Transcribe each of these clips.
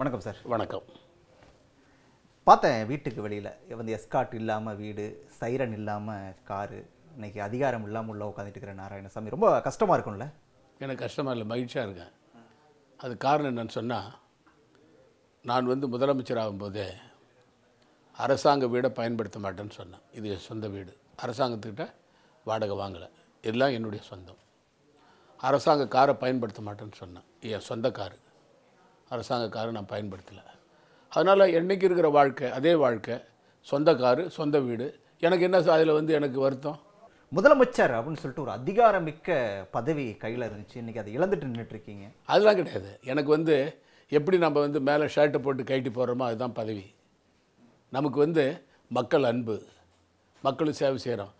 வணக்கம் சார் வணக்கம் பார்த்தேன் வீட்டுக்கு வெளியில் வந்து எஸ்காட் இல்லாமல் வீடு சைரன் இல்லாமல் காரு இன்றைக்கி அதிகாரம் இல்லாமல் உள்ள உட்காந்துட்டு இருக்கிற நாராயணசாமி ரொம்ப கஷ்டமாக இருக்கும்ல எனக்கு கஷ்டமாக இல்லை மகிழ்ச்சியாக இருக்கேன் அது காரணம் என்னன்னு சொன்னால் நான் வந்து முதலமைச்சர் ஆகும்போது அரசாங்க வீடை பயன்படுத்த மாட்டேன்னு சொன்னேன் இது என் சொந்த வீடு அரசாங்கத்துக்கிட்ட வாடகை வாங்கலை இதெல்லாம் என்னுடைய சொந்தம் அரசாங்க காரை பயன்படுத்த மாட்டேன்னு சொன்னேன் என் சொந்த காரு அரசாங்க காரை நான் பயன்படுத்தலை அதனால் என்றைக்கு இருக்கிற வாழ்க்கை அதே வாழ்க்கை சொந்த காரு சொந்த வீடு எனக்கு என்ன அதில் வந்து எனக்கு வருத்தம் முதலமைச்சர் அப்படின்னு சொல்லிட்டு ஒரு அதிகாரமிக்க பதவி கையில் இருந்துச்சு இன்றைக்கி அதை இழந்துட்டு நின்றுட்டுருக்கீங்க அதெல்லாம் கிடையாது எனக்கு வந்து எப்படி நம்ம வந்து மேலே ஷர்ட்டை போட்டு கைட்டு போடுறோமோ அதுதான் பதவி நமக்கு வந்து மக்கள் அன்பு மக்களும் சேவை செய்கிறோம்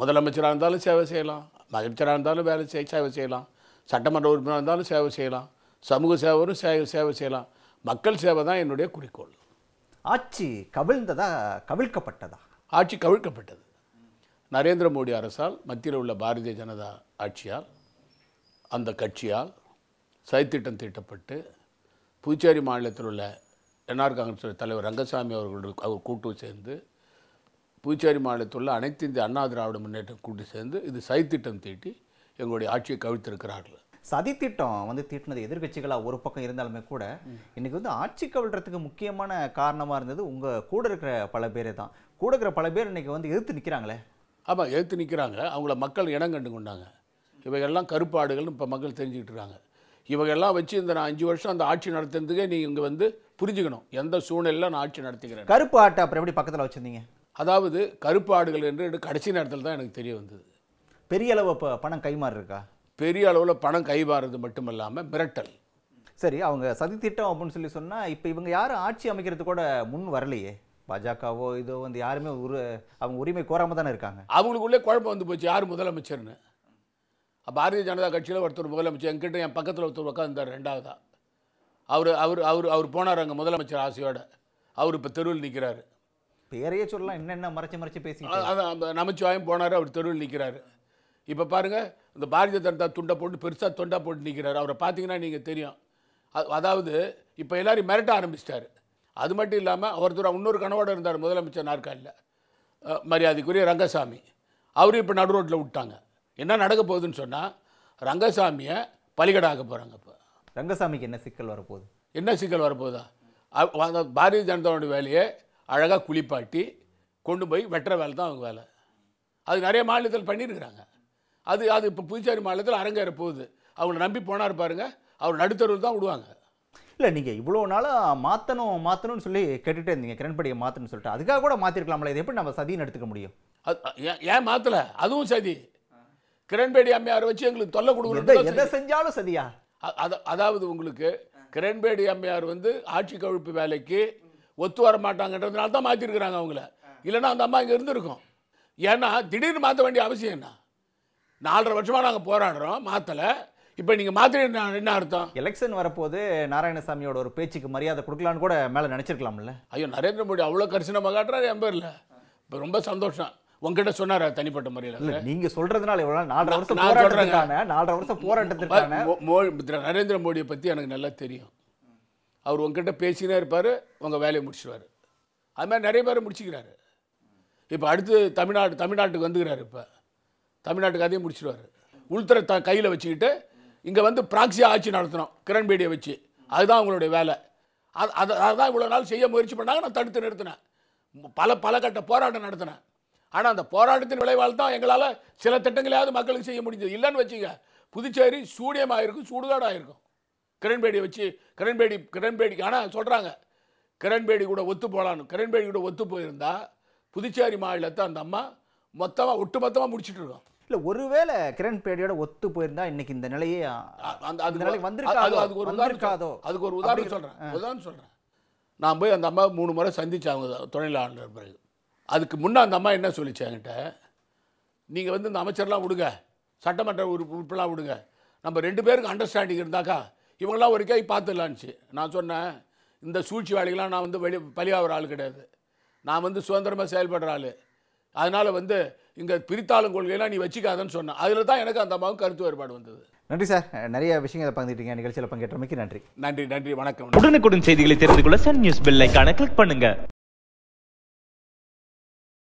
முதலமைச்சராக இருந்தாலும் சேவை செய்யலாம் அமைச்சராக இருந்தாலும் வேலை செய் சேவை செய்யலாம் சட்டமன்ற உறுப்பினராக இருந்தாலும் சேவை செய்யலாம் சமூக சேவரும் சேவை சேவை செய்யலாம் மக்கள் சேவை தான் என்னுடைய குறிக்கோள் ஆட்சி கவிழ்ந்ததா கவிழ்க்கப்பட்டதா ஆட்சி கவிழ்க்கப்பட்டது நரேந்திர மோடி அரசால் மத்தியில் உள்ள பாரதிய ஜனதா ஆட்சியால் அந்த கட்சியால் சதித்திட்டம் தீட்டப்பட்டு புதுச்சேரி மாநிலத்தில் உள்ள என்ஆர் காங்கிரஸ் தலைவர் ரங்கசாமி அவர்களுடைய அவர் கூட்டு சேர்ந்து புதுச்சேரி மாநிலத்தில் உள்ள அனைத்து இந்திய அண்ணா திராவிட முன்னேற்றம் கூட்டு சேர்ந்து இது சதித்திட்டம் தீட்டி எங்களுடைய ஆட்சியை கவிழ்த்திருக்கிறார்கள் சதித்திட்டம் வந்து தீட்டினது எதிர்கட்சிகளாக ஒரு பக்கம் இருந்தாலுமே கூட இன்னைக்கு வந்து ஆட்சி கவிழ்றதுக்கு முக்கியமான காரணமாக இருந்தது உங்கள் கூட இருக்கிற பல பேரே தான் கூட இருக்கிற பல பேர் இன்றைக்கி வந்து எதிர்த்து நிற்கிறாங்களே ஆமாம் எதிர்த்து நிற்கிறாங்க அவங்கள மக்கள் இடம் கண்டு கொண்டாங்க இவைகள்லாம் கருப்பாடுகள்னு இப்போ மக்கள் தெரிஞ்சுக்கிட்டு இருக்காங்க இவையெல்லாம் வச்சு இந்த நான் அஞ்சு வருஷம் அந்த ஆட்சி நடத்துறதுக்கே நீங்கள் இங்கே வந்து புரிஞ்சுக்கணும் எந்த சூழ்நிலையில் நான் ஆட்சி நடத்திக்கிறேன் கருப்பு ஆட்டை அப்புறம் எப்படி பக்கத்தில் வச்சுருந்தீங்க அதாவது கருப்பு ஆடுகள் என்று கடைசி நேரத்தில் தான் எனக்கு தெரிய வந்தது பெரிய அளவு இப்போ பணம் கைமாறு இருக்கா பெரிய அளவில் பணம் மட்டும் மட்டுமல்லாமல் மிரட்டல் சரி அவங்க சதி திட்டம் அப்படின்னு சொல்லி சொன்னால் இப்போ இவங்க யாரும் ஆட்சி அமைக்கிறது கூட முன் வரலையே பாஜகவோ இதோ வந்து யாருமே உரு அவங்க உரிமை கோராமல் தானே இருக்காங்க அவங்களுக்குள்ளே குழப்பம் வந்து போச்சு யார் முதலமைச்சர்னு பாரதிய ஜனதா கட்சியில் ஒருத்தர் முதலமைச்சர் என்கிட்ட என் பக்கத்தில் ஒருத்தர் உட்காந்துருந்தார் ரெண்டாவதா அவர் அவர் அவர் அவர் போனார் அங்கே முதலமைச்சர் ஆசையோட அவர் இப்போ தெருவில் நிற்கிறாரு பேரையே சொல்லலாம் என்னென்ன மறைச்சு மறைச்சு பேசி நமச்சிவாயம் போனார் அவர் தெருவில் நிற்கிறாரு இப்போ பாருங்கள் இந்த பாரதிய ஜனதா துண்டை போட்டு பெருசாக தொண்டா போட்டு நிற்கிறார் அவரை பார்த்தீங்கன்னா நீங்கள் தெரியும் அதாவது இப்போ எல்லோரும் மிரட்ட ஆரம்பிச்சிட்டார் அது மட்டும் இல்லாமல் ஒருத்தர் இன்னொரு கனவோடு இருந்தார் முதலமைச்சர் நாற்காலில் மரியாதைக்குரிய ரங்கசாமி அவரும் இப்போ நடு ரோட்டில் விட்டாங்க என்ன நடக்க போகுதுன்னு சொன்னால் ரங்கசாமியை பலிகடாக்க போகிறாங்க இப்போ ரங்கசாமிக்கு என்ன சிக்கல் வரப்போகுது என்ன சிக்கல் வரப்போகுதா பாரதிய ஜனதாவோட வேலையை அழகாக குளிப்பாட்டி கொண்டு போய் வெட்டுற வேலை தான் அவங்க வேலை அது நிறைய மாநிலத்தில் பண்ணியிருக்கிறாங்க அது அது இப்போ புதுச்சேரி மாநிலத்தில் அரங்கேற போகுது அவங்களை நம்பி போனார் பாருங்கள் அவர் நடுத்தருவில் தான் விடுவாங்க இல்லை நீங்கள் இவ்வளோ நாளாக மாற்றணும் மாற்றணும்னு சொல்லி கேட்டுகிட்டே இருந்தீங்க கிரண்படியை மாற்றணும்னு சொல்லிட்டு அதுக்காக கூட மாற்றிருக்கலாம்ல இதை எப்படி நம்ம சதின்னு எடுத்துக்க முடியும் அது ஏன் ஏன் மாற்றலை அதுவும் சதி கிரண்பேடி அம்மையாரை வச்சு எங்களுக்கு தொல்லை கொடுக்கணும் எதை செஞ்சாலும் சதியா அதாவது உங்களுக்கு கிரண்பேடி அம்மையார் வந்து ஆட்சி கவிழ்ப்பு வேலைக்கு ஒத்து வர மாட்டாங்கன்றதுனால தான் மாற்றிருக்கிறாங்க அவங்கள இல்லைன்னா அந்த அம்மா இங்கே இருந்திருக்கும் ஏன்னா திடீர்னு மாற்ற வேண்டிய அவசியம் என்ன நாலரை வருஷமாக நாங்கள் போராடுறோம் மாற்றலை இப்போ நீங்கள் மாற்றி என்ன அர்த்தம் எலெக்ஷன் வரப்போது நாராயணசாமியோட ஒரு பேச்சுக்கு மரியாதை கொடுக்கலான்னு கூட மேலே நினச்சிருக்கலாம்ல ஐயோ நரேந்திர மோடி அவ்வளோ கரிசனமாக காட்டுறாரு என் பேரில் இப்போ ரொம்ப சந்தோஷம் உங்ககிட்ட சொன்னார் தனிப்பட்ட முறையில் இல்லை நீங்கள் சொல்கிறதுனால இவ்வளோ நாலரை வருஷம் நாலரை வருஷம் போராட்டத்துக்கான நரேந்திர மோடியை பற்றி எனக்கு நல்லா தெரியும் அவர் உங்ககிட்ட பேசினே இருப்பார் உங்கள் வேலையை முடிச்சிருவார் அது மாதிரி நிறைய பேர் முடிச்சுக்கிறாரு இப்போ அடுத்து தமிழ்நாடு தமிழ்நாட்டுக்கு வந்துக்கிறாரு இப்போ தமிழ்நாட்டு கதையை முடிச்சிடுவார் உள்துறை த கையில் வச்சுக்கிட்டு இங்கே வந்து பிராக்சியாக ஆட்சி நடத்தினோம் கிரண்பேடியை வச்சு அதுதான் அவங்களுடைய வேலை அது அது அதுதான் இவ்வளோ நாள் செய்ய முயற்சி பண்ணாங்க நான் தடுத்து நிறுத்தினேன் பல பல கட்ட போராட்டம் நடத்தினேன் ஆனால் அந்த போராட்டத்தின் விளைவால் தான் எங்களால் சில திட்டங்களையாவது மக்களுக்கு செய்ய முடிஞ்சது இல்லைன்னு வச்சுங்க புதுச்சேரி சூடியமாக இருக்கும் சூடுகாடாக இருக்கும் கிரண்பேடியை வச்சு கிரண்பேடி கிரண்பேடிக்கு ஆனால் சொல்கிறாங்க கிரண்பேடி கூட ஒத்து போகலான்னு கிரண்பேடி கூட ஒத்து போயிருந்தால் புதுச்சேரி மாநிலத்தை அந்த அம்மா மொத்தமாக ஒட்டுமொத்தமாக முடிச்சுட்டு இருக்கோம் இல்லை ஒருவேளை கிரண் பேடியோட ஒத்து போயிருந்தா இன்னைக்கு இந்த நிலையே அந்த அந்த நிலை வந்திருக்காது அதுக்கு ஒரு உதாரணம் அதுக்கு ஒரு உதாரணம் சொல்கிறேன் உதாரணம் சொல்கிறேன் நான் போய் அந்த அம்மா மூணு முறை சந்தித்தேன் அவங்க துணையிலாளர் பிறகு அதுக்கு முன்னே அந்த அம்மா என்ன சொல்லிச்சு என்கிட்ட நீங்கள் வந்து இந்த அமைச்சர்லாம் விடுங்க சட்டமன்ற உறுப்பிலாம் விடுங்க நம்ம ரெண்டு பேருக்கு அண்டர்ஸ்டாண்டிங் இருந்தாக்கா இவங்களாம் ஒரு கை பார்த்துடலான்ச்சு நான் சொன்னேன் இந்த சூழ்ச்சி வேலைகள்லாம் நான் வந்து வெளி பலியாகிற ஆள் கிடையாது நான் வந்து சுதந்திரமாக செயல்படுற ஆள் அதனால் வந்து இங்கே பிரித்தாளும் கொள்கையெல்லாம் நீ வச்சுக்காதன்னு சொன்னேன் அதில் தான் எனக்கு அந்த அம்மாவும் கருத்து வேறுபாடு வந்தது நன்றி சார் நிறைய விஷயங்களை பங்கிட்டீங்க நிகழ்ச்சியில் பங்கேற்றமைக்கு நன்றி நன்றி நன்றி வணக்கம் உடனுக்குடன் செய்திகளை தெரிந்து கொள்ள சன் நியூஸ் பில்லைக்கான கிளிக் பண்ணுங்கள்